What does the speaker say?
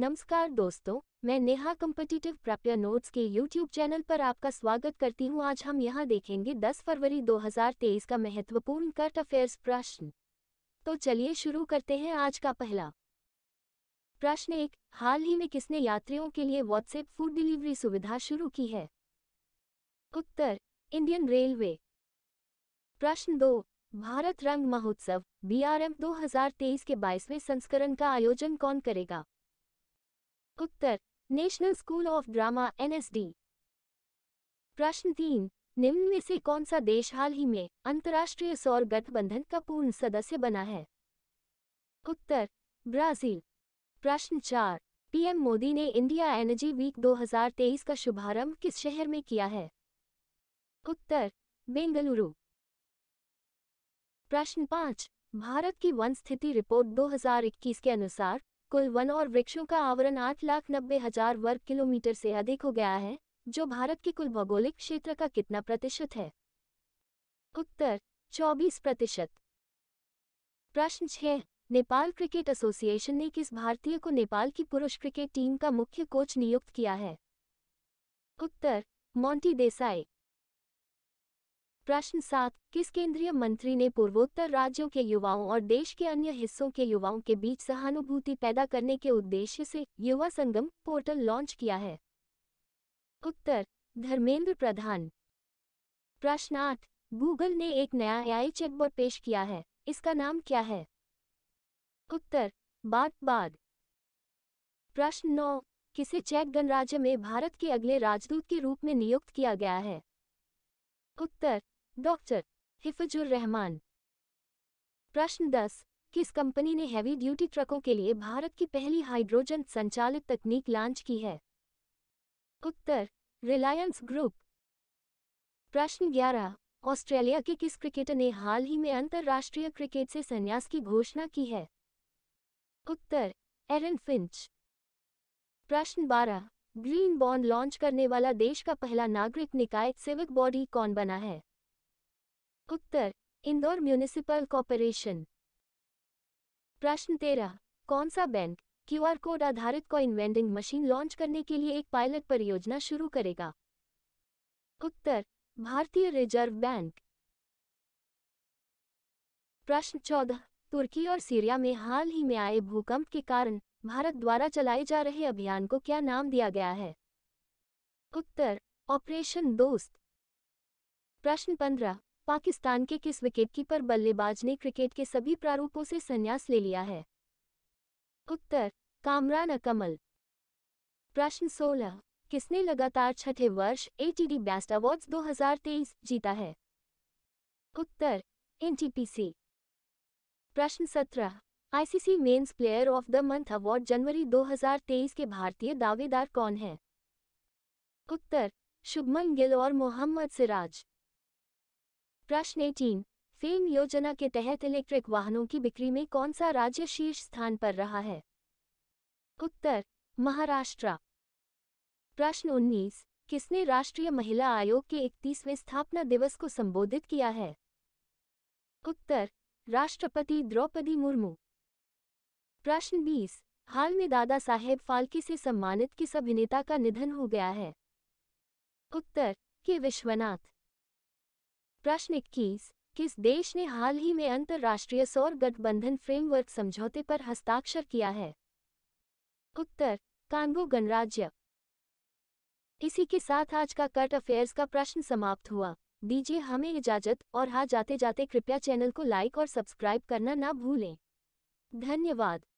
नमस्कार दोस्तों मैं नेहा कम्पटिटिव प्राप्य नोट्स के यूट्यूब चैनल पर आपका स्वागत करती हूं आज हम यहां देखेंगे 10 फरवरी 2023 का महत्वपूर्ण कर्ट अफेयर्स प्रश्न तो चलिए शुरू करते हैं आज का पहला प्रश्न एक हाल ही में किसने यात्रियों के लिए व्हाट्सएप फूड डिलीवरी सुविधा शुरू की है उत्तर इंडियन रेलवे प्रश्न दो भारत रंग महोत्सव बीआरएम आर के बाईसवें संस्करण का आयोजन कौन करेगा उत्तर National School of Drama NSD प्रश्न तीन निम्न में से कौन सा देश हाल ही में अंतर्राष्ट्रीय सौर गठबंधन का पूर्ण सदस्य बना है उत्तर ब्राजील प्रश्न चार पीएम मोदी ने इंडिया एनर्जी वीक 2023 का शुभारंभ किस शहर में किया है उत्तर बेंगलुरु प्रश्न पाँच भारत की वन स्थिति रिपोर्ट 2021 के अनुसार कुल वन और वृक्षों का आवरण आठ लाख नब्बे हजार वर्ग किलोमीटर से अधिक हो गया है जो भारत के कुल भौगोलिक क्षेत्र का कितना प्रतिशत है उत्तर चौबीस प्रतिशत प्रश्न छह नेपाल क्रिकेट एसोसिएशन ने किस भारतीय को नेपाल की पुरुष क्रिकेट टीम का मुख्य कोच नियुक्त किया है उत्तर मोंटी देसाई प्रश्न सात किस केंद्रीय मंत्री ने पूर्वोत्तर राज्यों के युवाओं और देश के अन्य हिस्सों के युवाओं के बीच सहानुभूति पैदा करने के उद्देश्य से युवा संगम पोर्टल लॉन्च किया है उत्तर धर्मेंद्र प्रधान प्रश्न आठ गूगल ने एक नया एआई चेकबोर्ड पेश किया है इसका नाम क्या है उत्तर बात बाद प्रश्न नौ किसे चेक गणराज्य में भारत के अगले राजदूत के रूप में नियुक्त किया गया है उत्तर डॉक्टर हिफजुर रहमान प्रश्न दस किस कंपनी ने हैवी ड्यूटी ट्रकों के लिए भारत की पहली हाइड्रोजन संचालित तकनीक लॉन्च की है उत्तर रिलायंस ग्रुप प्रश्न 11 ऑस्ट्रेलिया के किस क्रिकेटर ने हाल ही में अंतर्राष्ट्रीय क्रिकेट से संन्यास की घोषणा की है उत्तर एरन फिंच प्रश्न बारह ग्रीन बॉन्ड लॉन्च करने वाला देश का पहला नागरिक निकाय सिविक बॉडी कौन बना है उत्तर इंदौर म्यूनिसिपल कॉरपोरेशन प्रश्न तेरह कौन सा बैंक क्यूआर कोड आधारित कॉइन वेंडिंग मशीन लॉन्च करने के लिए एक पायलट परियोजना शुरू करेगा उत्तर भारतीय रिजर्व बैंक प्रश्न चौदह तुर्की और सीरिया में हाल ही में आए भूकंप के कारण भारत द्वारा चलाए जा रहे अभियान को क्या नाम दिया गया है उत्तर ऑपरेशन दोस्त प्रश्न पंद्रह पाकिस्तान के किस विकेटकीपर बल्लेबाज ने क्रिकेट के सभी प्रारूपों से संन्यास ले लिया है उत्तर कामरान अकमल प्रश्न 16 किसने लगातार छठे वर्ष एटीडी बेस्ट अवार्ड्स 2023 जीता है उत्तर एनटीपीसी प्रश्न 17 ICC mens player of the month award जनवरी 2023 के भारतीय दावेदार कौन है उत्तर शुभमन गिल और मोहम्मद सिराज प्रश्न एटीन फेम योजना के तहत इलेक्ट्रिक वाहनों की बिक्री में कौन सा राज्य शीर्ष स्थान पर रहा है उत्तर महाराष्ट्र प्रश्न उन्नीस किसने राष्ट्रीय महिला आयोग के इकतीसवें स्थापना दिवस को संबोधित किया है उत्तर राष्ट्रपति द्रौपदी मुर्मू प्रश्न बीस हाल में दादा साहेब फाल्के से सम्मानित किस अभिनेता का निधन हो गया है उत्तर के विश्वनाथ प्रश्न इक्कीस किस देश ने हाल ही में अंतर्राष्ट्रीय सौर गठबंधन फ्रेमवर्क समझौते पर हस्ताक्षर किया है उत्तर कांगो गणराज्य इसी के साथ आज का कट अफेयर्स का प्रश्न समाप्त हुआ दीजिए हमें इजाजत और हाँ जाते जाते कृपया चैनल को लाइक और सब्सक्राइब करना ना भूलें धन्यवाद